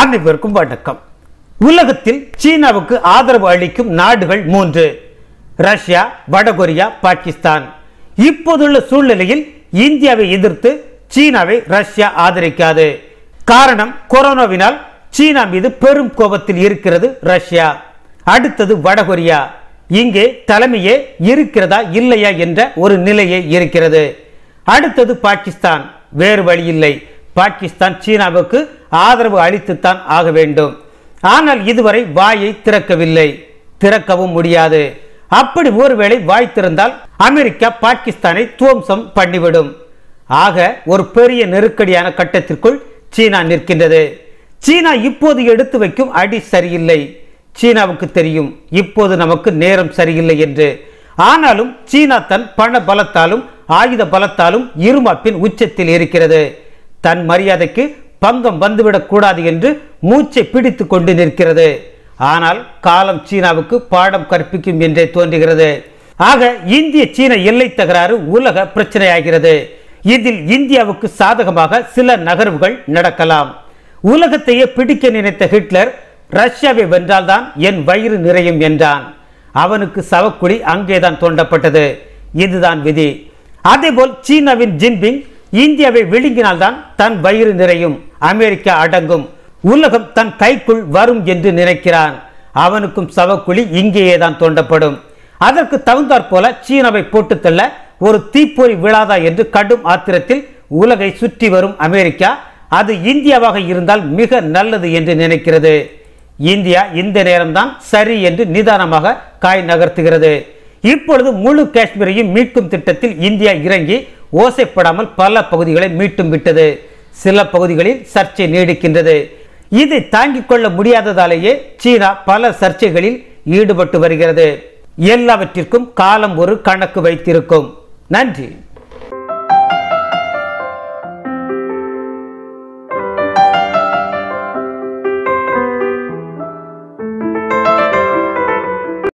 அனைவருக்கும் வணக்கம் உலகத்தில் சீனாவுக்கு ஆதரவு அளிக்கும் நாடுகள் மூன்று ரஷ்யா வடகொரியா பாகிஸ்தான் இப்போதுள்ள சூழ்நிலையில் இந்தியாவை எதிர்த்து சீனாவை ரஷ்யா ஆதரிக்காது காரணம் கொரோனாவினால் சீனா மீது பெரும் கோபத்தில் இருக்கிறது ரஷ்யா அடுத்தது வடகொரியா இங்கே தலைமையே இருக்கிறதா இல்லையா என்ற ஒரு நிலையே இருக்கிறது அடுத்தது பாகிஸ்தான் வேறு வழி இல்லை பாகிஸ்தான் சீனாவுக்கு ஆதரவு அளித்துத்தான் ஆக வேண்டும் ஆனால் இதுவரை வாயை திறக்கவில்லை திறக்கவும் முடியாது அப்படி ஒருவேளை வாய் திறந்தால் அமெரிக்கா பாகிஸ்தானை துவம்சம் பண்ணிவிடும் ஆக ஒரு பெரிய நெருக்கடியான கட்டத்திற்குள் சீனா நிற்கின்றது சீனா இப்போது எடுத்து வைக்கும் அடி சரியில்லை சீனாவுக்கு தெரியும் இப்போது நமக்கு நேரம் சரியில்லை என்று ஆனாலும் சீனா தன் பண பலத்தாலும் ஆயுத பலத்தாலும் இருமாப்பின் உச்சத்தில் இருக்கிறது தன் மரியாதைக்கு பங்கம் வந்துவிடக்கூடாது என்று மூச்சை பிடித்து கொண்டு நிற்கிறது ஆனால் காலம் சீனாவுக்கு பாடம் கற்பிக்கும் என்றே தோன்றுகிறது ஆக இந்திய சீன எல்லை தகராறு உலக பிரச்சனையாகிறது இதில் இந்தியாவுக்கு சாதகமாக சில நகர்வுகள் நடக்கலாம் உலகத்தையே பிடிக்க நினைத்த ஹிட்லர் ரஷ்யாவை வென்றால்தான் என் வயிறு நிறையும் என்றான் அவனுக்கு சவக்குடி அங்கேதான் தோண்டப்பட்டது இதுதான் விதி அதேபோல் சீனாவின் ஜின்பிங் இந்தியாவை விழுங்கினால்தான் தன் வயிறு நிறையும் அமெரிக்கா அடங்கும் உலகம் தன் கைக்குள் வரும் என்று நினைக்கிறான் அவனுக்கும் சவக்குழி இங்கேயே தான் தோண்டப்படும் அதற்கு தகுந்தாற் போல சீனாவை போட்டுத்தள்ள ஒரு தீப்பொறி விழாதா என்று கடும் ஆத்திரத்தில் உலகை சுற்றி வரும் அமெரிக்கா அது இந்தியாவாக இருந்தால் மிக நல்லது என்று நினைக்கிறது இந்தியா இந்த நேரம்தான் சரி என்று நிதானமாக காய் நகர்த்துகிறது இப்பொழுது முழு காஷ்மீரையும் மீட்கும் திட்டத்தில் இந்தியா இறங்கி ஓசைப்படாமல் பல பகுதிகளை மீட்டும் விட்டது சில பகுதிகளில் சர்ச்சை நீடிக்கின்றது இது தாங்கிக் கொள்ள முடியாததாலேயே சீனா பல சர்ச்சைகளில் ஈடுபட்டு வருகிறது எல்லாவற்றிற்கும் காலம் ஒரு கணக்கு வைத்திருக்கும் நன்றி